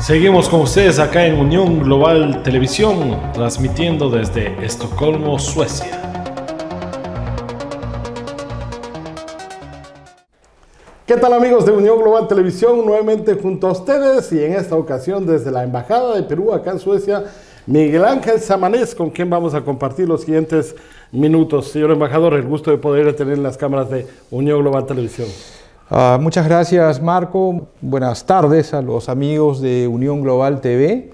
Seguimos con ustedes acá en Unión Global Televisión, transmitiendo desde Estocolmo, Suecia. ¿Qué tal amigos de Unión Global Televisión? Nuevamente junto a ustedes y en esta ocasión desde la Embajada de Perú acá en Suecia, Miguel Ángel Samanés, con quien vamos a compartir los siguientes minutos. Señor embajador, el gusto de poder tener las cámaras de Unión Global Televisión. Ah, muchas gracias Marco, buenas tardes a los amigos de Unión Global TV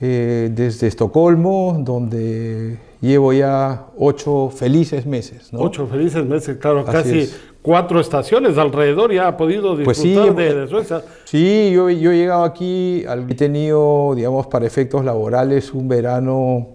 eh, desde Estocolmo, donde llevo ya ocho felices meses. Ocho felices meses, claro, casi cuatro estaciones alrededor ya ha podido pues disfrutar de, Suecia. Sí, yo, yo he llegado aquí, he tenido, digamos, para efectos laborales un verano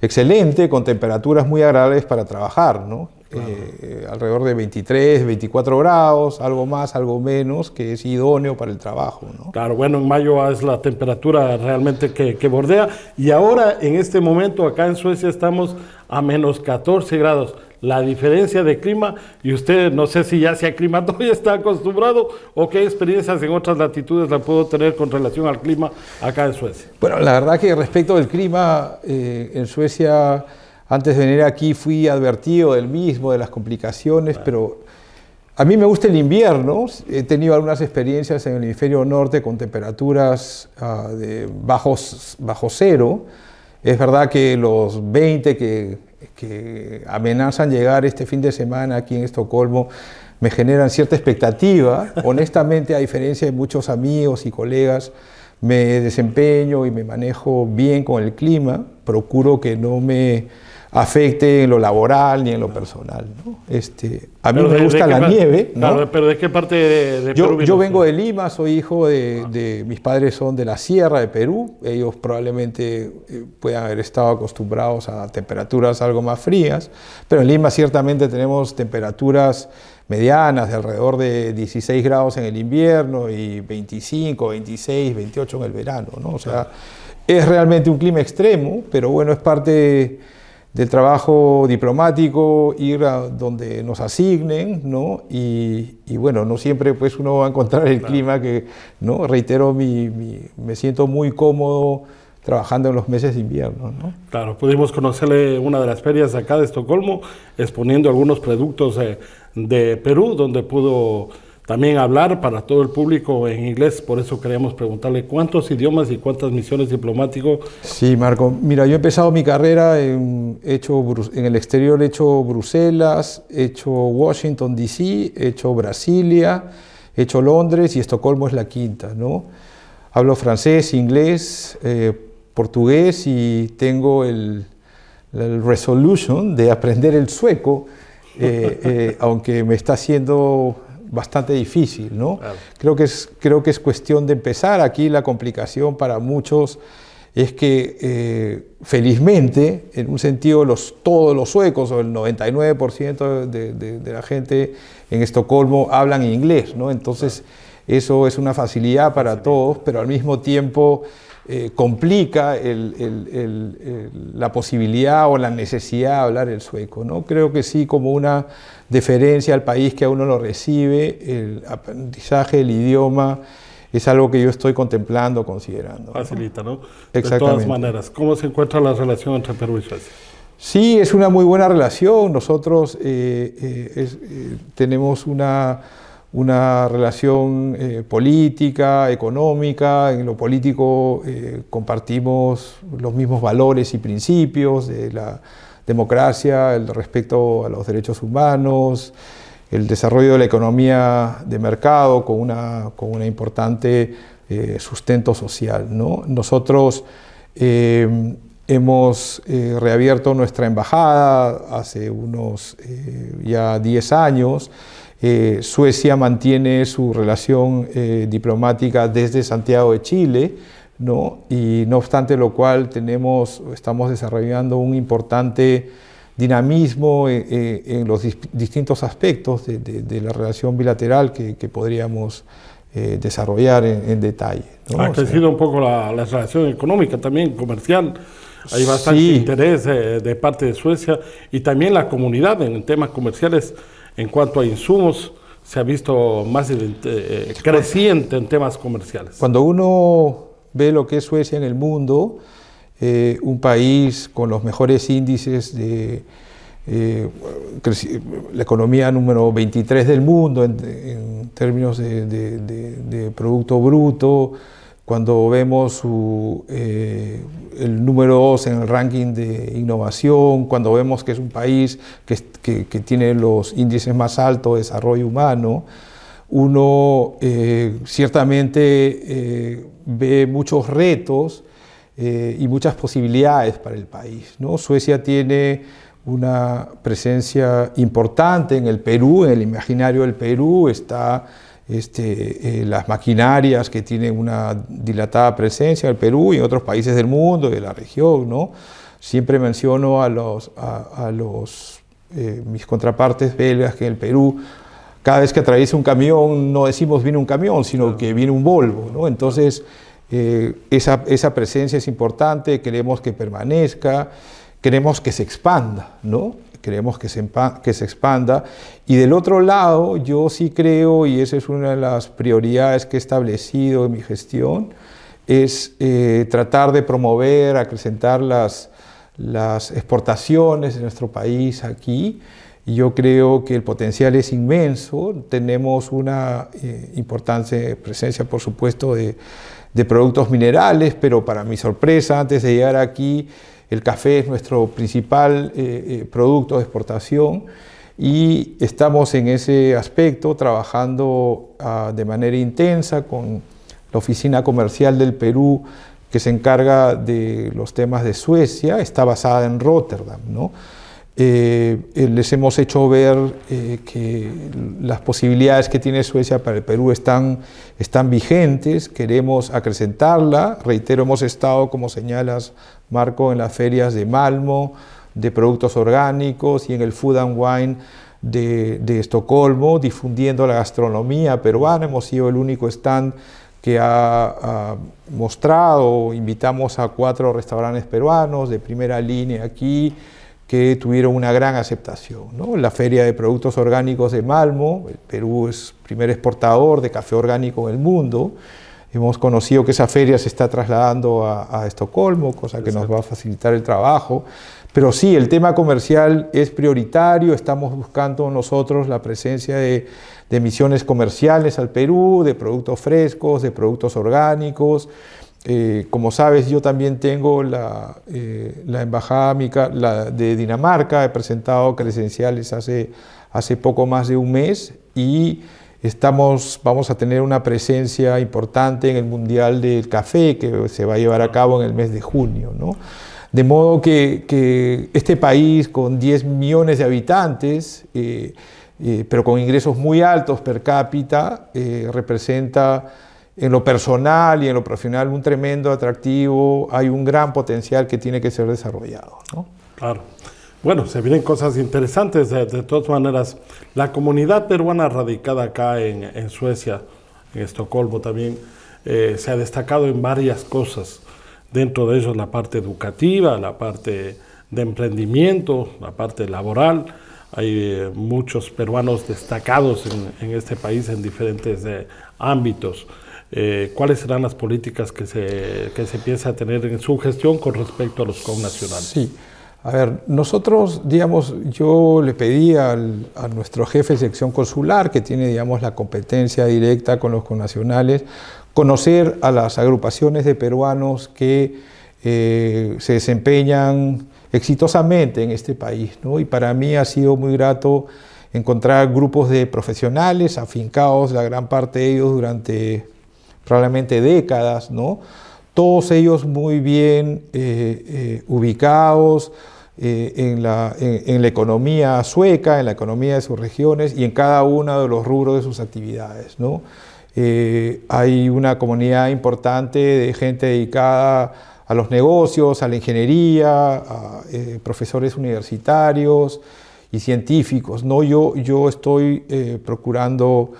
excelente, con temperaturas muy agradables para trabajar, ¿no? Eh, alrededor de 23, 24 grados, algo más, algo menos, que es idóneo para el trabajo. ¿no? Claro, bueno, en mayo es la temperatura realmente que, bordea y ahora en este momento acá en Suecia estamos a menos 14 grados la diferencia de clima y usted no sé si ya se aclimató y está acostumbrado o qué experiencias en otras latitudes la puedo tener con relación al clima acá en Suecia. Bueno, la verdad que respecto del clima eh, en Suecia antes de venir aquí fui advertido del mismo, de las complicaciones, pero a mí me gusta el invierno. He tenido algunas experiencias en el hemisferio norte con temperaturas ah, de bajos, bajo cero. Es verdad que los 20 que, que, amenazan llegar este fin de semana aquí en Estocolmo me generan cierta expectativa. Honestamente, a diferencia de muchos amigos y colegas, me desempeño y me manejo bien con el clima. Procuro que no me afecte en lo laboral ni en lo personal. Este, a mí me gusta la nieve. ¿no? pero ¿de qué parte de, yo, vengo de Lima, soy hijo de, ah. de, mis padres son de la sierra de Perú. Ellos probablemente eh, puedan haber estado acostumbrados a temperaturas algo más frías, pero en Lima ciertamente tenemos temperaturas medianas de alrededor de 16 grados en el invierno y 25, 26, 28 en el verano. ¿no? O sea, es realmente un clima extremo, pero bueno, es parte del trabajo diplomático, ir a donde nos asignen, ¿no? Y, y, bueno, no siempre pues uno va a encontrar el clima que, ¿no? Reitero, mi, mi, me siento muy cómodo trabajando en los meses de invierno. ¿no? Claro, pudimos conocerle una de las ferias acá de Estocolmo, exponiendo algunos productos eh, de Perú, donde pudo también hablar para todo el público en inglés, por eso queríamos preguntarle cuántos idiomas y cuántas misiones diplomáticas. Sí, Marco, mira, yo he empezado mi carrera, en, hecho en el exterior he hecho Bruselas, he hecho Washington, D.C., he hecho Brasilia, he hecho Londres y Estocolmo es la quinta, ¿no? Hablo francés, inglés, eh, portugués y tengo el, resolution de aprender el sueco, eh, eh, aunque me está haciendo bastante difícil, ¿no? Creo, que es, creo que es cuestión de empezar. Aquí la complicación para muchos es que eh, felizmente, en un sentido, los, todos los suecos o el 99% de, la gente en Estocolmo hablan inglés, ¿no? Entonces, eso es una facilidad para todos, pero al mismo tiempo eh, complica la posibilidad o la necesidad de hablar el sueco. ¿no? Creo que sí, como una deferencia al país que a uno lo recibe, el aprendizaje del idioma es algo que yo estoy contemplando, considerando. Facilita, ¿no? De todas maneras, ¿cómo se encuentra la relación entre Perú y Suecia? Sí, es una muy buena relación. Nosotros eh, eh, tenemos una una relación eh, política, económica, en lo político eh, compartimos los mismos valores y principios de la democracia, el respeto a los derechos humanos, el desarrollo de la economía de mercado con un importante eh, sustento social. Nosotros hemos reabierto nuestra embajada hace unos ya 10 años, eh, Suecia mantiene su relación eh, diplomática desde Santiago de Chile, ¿no? y no obstante lo cual tenemos, estamos desarrollando un importante dinamismo eh, en los distintos aspectos de, la relación bilateral que, podríamos desarrollar en, detalle. Ha crecido un poco la, relación económica también, comercial. Hay bastante interés de parte de Suecia y también la comunidad en temas comerciales en cuanto a insumos se ha visto más eh, creciente en temas comerciales. Cuando uno ve lo que es Suecia en el mundo, eh, un país con los mejores índices de eh, la economía número 23 del mundo en, términos de Producto Bruto, cuando vemos eh, el número 2 en el ranking de innovación, cuando vemos que es un país que, tiene los índices más altos de desarrollo humano, uno eh, ciertamente eh, ve muchos retos y muchas posibilidades para el país. Suecia tiene una presencia importante en el Perú, en el imaginario del Perú está este, eh, las maquinarias que tienen una dilatada presencia en el Perú y en otros países del mundo y de la región. ¿no? Siempre menciono a los, a, los eh, mis contrapartes belgas que en el Perú, cada vez que atraviesa un camión, no decimos viene un camión, sino que viene un Volvo. ¿no? Entonces, eh, esa, esa, presencia es importante, queremos que permanezca, queremos que se expanda, ¿no? queremos que se, que se expanda. Y del otro lado, yo sí creo, y esa es una de las prioridades que he establecido en mi gestión, es eh, tratar de promover, acrecentar las, las exportaciones de nuestro país aquí. Y yo creo que el potencial es inmenso. Tenemos una eh, importante presencia, por supuesto, de, de productos minerales, pero para mi sorpresa, antes de llegar aquí, el café es nuestro principal eh, eh, producto de exportación y estamos en ese aspecto trabajando ah, de manera intensa con la Oficina Comercial del Perú que se encarga de los temas de Suecia, está basada en Rotterdam. ¿no? Eh, eh, les hemos hecho ver eh, que las posibilidades que tiene Suecia para el Perú están, están vigentes, queremos acrecentarla. Reitero, hemos estado, como señalas, Marco, en las ferias de Malmo, de productos orgánicos y en el Food and Wine de, Estocolmo, difundiendo la gastronomía peruana. Hemos sido el único stand que ha, mostrado, invitamos a cuatro restaurantes peruanos de primera línea aquí, que tuvieron una gran aceptación. La Feria de Productos Orgánicos de Malmo, el Perú es primer exportador de café orgánico en el mundo. Hemos conocido que esa feria se está trasladando a, Estocolmo, cosa que nos va a facilitar el trabajo. Pero sí, el tema comercial es prioritario, estamos buscando nosotros la presencia de, de emisiones comerciales al Perú, de productos frescos, de productos orgánicos. Eh, como sabes, yo también tengo la, eh, embajada de Dinamarca, he presentado credenciales hace, hace poco más de un mes y estamos, vamos a tener una presencia importante en el Mundial del Café que se va a llevar a cabo en el mes de junio. ¿no? De modo que, este país con 10 millones de habitantes, eh, pero con ingresos muy altos per cápita, representa en lo personal y en lo profesional un tremendo atractivo, hay un gran potencial que tiene que ser desarrollado. Claro. Bueno, se vienen cosas interesantes. De, todas maneras, la comunidad peruana radicada acá en, Suecia, en Estocolmo también, eh, se ha destacado en varias cosas. Dentro de ellos la parte educativa, la parte de emprendimiento, la parte laboral. Hay eh, muchos peruanos destacados en, este país en diferentes eh, ámbitos. Eh, cuáles serán las políticas que se, que se piensa tener en su gestión con respecto a los connacionales. Sí. A ver, nosotros, digamos, yo le pedí a nuestro jefe de sección consular, que tiene, digamos, la competencia directa con los connacionales, conocer a las agrupaciones de peruanos que eh, se desempeñan exitosamente en este país, ¿no? Y para mí ha sido muy grato encontrar grupos de profesionales afincados, la gran parte de ellos, durante probablemente décadas, ¿no? Todos ellos muy bien eh, eh, ubicados eh, en, la, economía sueca, en la economía de sus regiones y en cada uno de los rubros de sus actividades, hay una comunidad importante de gente dedicada a los negocios, a la ingeniería, a profesores universitarios y científicos. ¿no? Yo, yo estoy procurando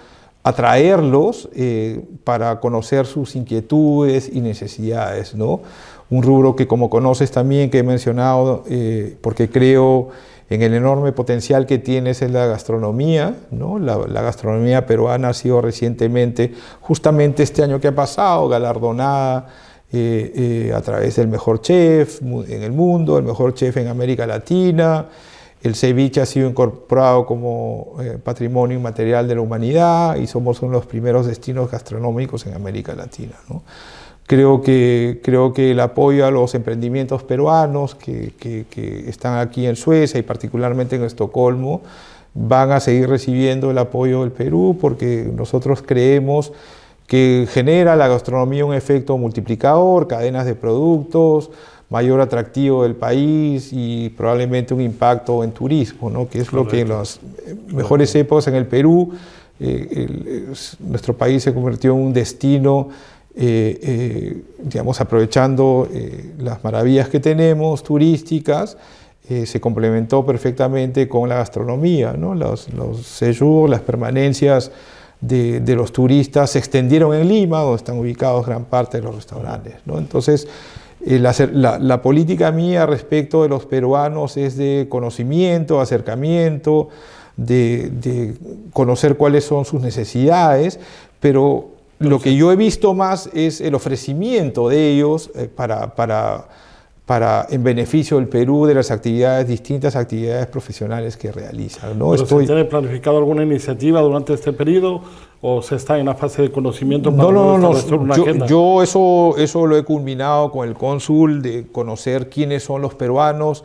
atraerlos eh, para conocer sus inquietudes y necesidades, ¿no? Un rubro que como conoces también, que he mencionado, eh, porque creo en el enorme potencial que tienes es la gastronomía, ¿no? La, gastronomía peruana ha sido recientemente, justamente este año que ha pasado, galardonada eh, a través del mejor chef en el mundo, el mejor chef en América Latina, el ceviche ha sido incorporado como eh, patrimonio inmaterial de la humanidad y somos uno de los primeros destinos gastronómicos en América Latina. Creo, que, creo que el apoyo a los emprendimientos peruanos que están aquí en Suecia y particularmente en Estocolmo van a seguir recibiendo el apoyo del Perú porque nosotros creemos que genera la gastronomía un efecto multiplicador, cadenas de productos, mayor atractivo del país y probablemente un impacto en turismo, ¿no? que es lo que en las mejores épocas en el Perú, eh, nuestro país se convirtió en un destino, eh, eh, digamos, aprovechando las maravillas que tenemos turísticas. se complementó perfectamente con la gastronomía, ¿no? los, los sellos, las permanencias de, de, los turistas se extendieron en Lima, donde están ubicados gran parte de los restaurantes. ¿no? Entonces, la, política mía respecto de los peruanos es de conocimiento, acercamiento, de, conocer cuáles son sus necesidades, pero lo que yo he visto más es el ofrecimiento de ellos eh, para para, en beneficio del Perú de las actividades, distintas actividades profesionales que realiza. ¿Se tiene planificado alguna iniciativa durante este periodo o se está en la fase de conocimiento? no, no, no, yo, eso, eso lo he culminado con el cónsul, de conocer quiénes son los peruanos,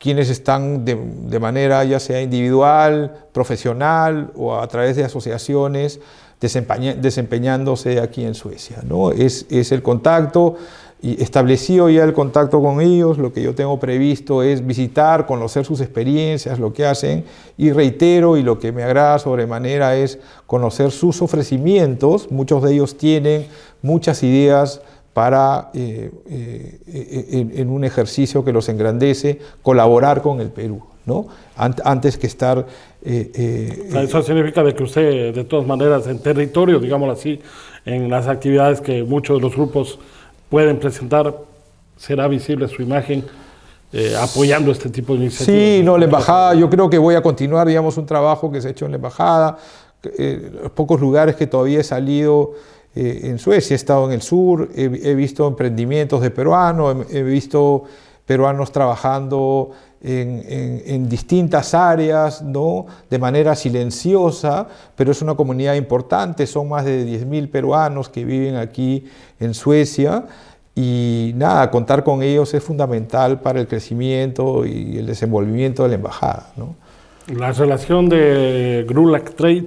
quiénes están de, de manera ya sea individual, profesional o a través de asociaciones desempeñándose aquí en Suecia. ¿no? Es, es el contacto, y establecido ya el contacto con ellos, lo que yo tengo previsto es visitar, conocer sus experiencias, lo que hacen, y reitero, y lo que me agrada sobremanera es conocer sus ofrecimientos, muchos de ellos tienen muchas ideas para, eh, eh, en, un ejercicio que los engrandece, colaborar con el Perú. ¿no? antes que estar... Eh, Eso significa que usted, de todas maneras, en territorio, digámoslo así, en las actividades que muchos de los grupos pueden presentar, será visible su imagen. Eh, apoyando este tipo de iniciativas. Sí, no, la embajada, yo creo que voy a continuar, digamos, un trabajo que se ha hecho en la embajada, eh, los pocos lugares que todavía he salido eh, en Suecia, he estado en el sur, he, visto emprendimientos de peruanos, he visto peruanos trabajando en, distintas áreas, ¿no? de manera silenciosa, pero es una comunidad importante, son más de 10.000 peruanos que viven aquí en Suecia. Y nada, contar con ellos es fundamental para el crecimiento y el desenvolvimiento de la embajada. La relación de Grulac Trade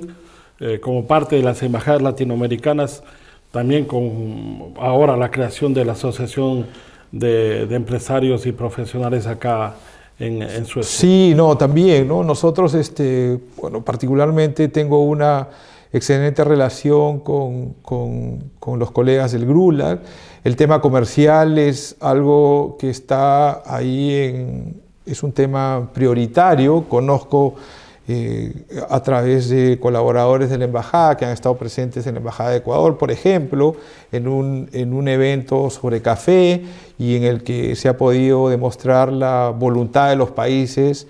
eh, como parte de las embajadas latinoamericanas, también con ahora la creación de la Asociación de, empresarios y profesionales acá en, Suecia. Sí, no, también, ¿no? Nosotros, este, bueno, particularmente tengo una excelente relación con, los colegas del Grular. El tema comercial es algo que está ahí en, es un tema prioritario. Conozco eh, a través de colaboradores de la embajada que han estado presentes en la embajada de Ecuador, por ejemplo, en un, en un evento sobre café y en el que se ha podido demostrar la voluntad de los países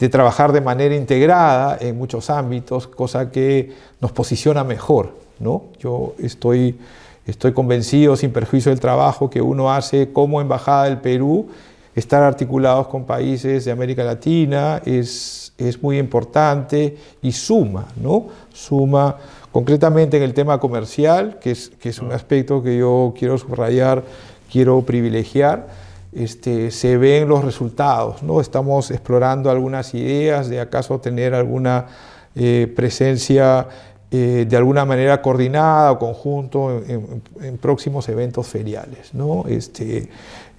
de trabajar de manera integrada en muchos ámbitos, cosa que nos posiciona mejor. ¿no? Yo estoy, estoy convencido, sin perjuicio del trabajo que uno hace como Embajada del Perú, estar articulados con países de América Latina es, es muy importante y suma, ¿no? Suma concretamente en el tema comercial, que es, que es un ah. aspecto que yo quiero subrayar, quiero privilegiar. Este, se ven los resultados, ¿no? Estamos explorando algunas ideas de acaso tener alguna eh, presencia eh, de alguna manera coordinada o conjunto en, próximos eventos feriales. ¿no? Este,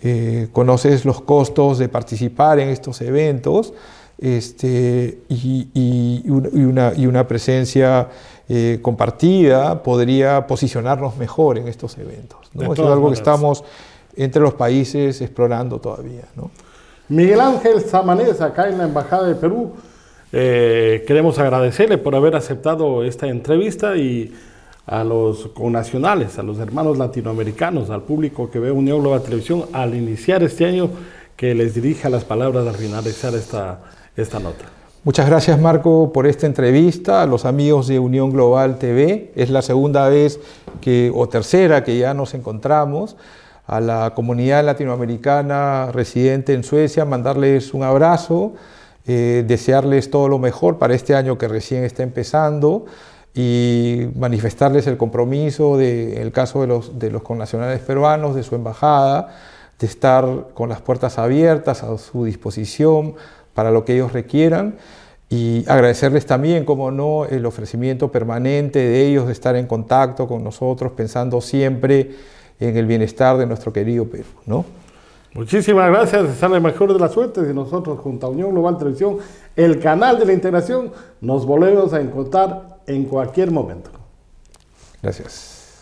eh, conoces los costos de participar en estos eventos este, y, y, una, presencia eh, compartida podría posicionarnos mejor en estos eventos. Eso es algo que estamos entre los países explorando todavía. Miguel Ángel Samanés, acá en la Embajada de Perú, eh, queremos agradecerle por haber aceptado esta entrevista y a los connacionales, a los hermanos latinoamericanos, al público que ve Unión Global Televisión al iniciar este año, que les dirija las palabras al finalizar esta esta nota. Muchas gracias Marco por esta entrevista a los amigos de Unión Global TV. Es la segunda vez que, o tercera que ya nos encontramos. A la comunidad latinoamericana residente en Suecia, mandarles un abrazo, eh, desearles todo lo mejor para este año que recién está empezando y manifestarles el compromiso, de, en el caso de los, de los connacionales peruanos, de su embajada, de estar con las puertas abiertas a su disposición para lo que ellos requieran y agradecerles también, como no, el ofrecimiento permanente de ellos de estar en contacto con nosotros, pensando siempre en el bienestar de nuestro querido Perú. ¿no? Muchísimas gracias, es la mejor de la suerte. de nosotros junto a Unión Global Televisión, el canal de la integración, nos volvemos a encontrar en cualquier momento. Gracias.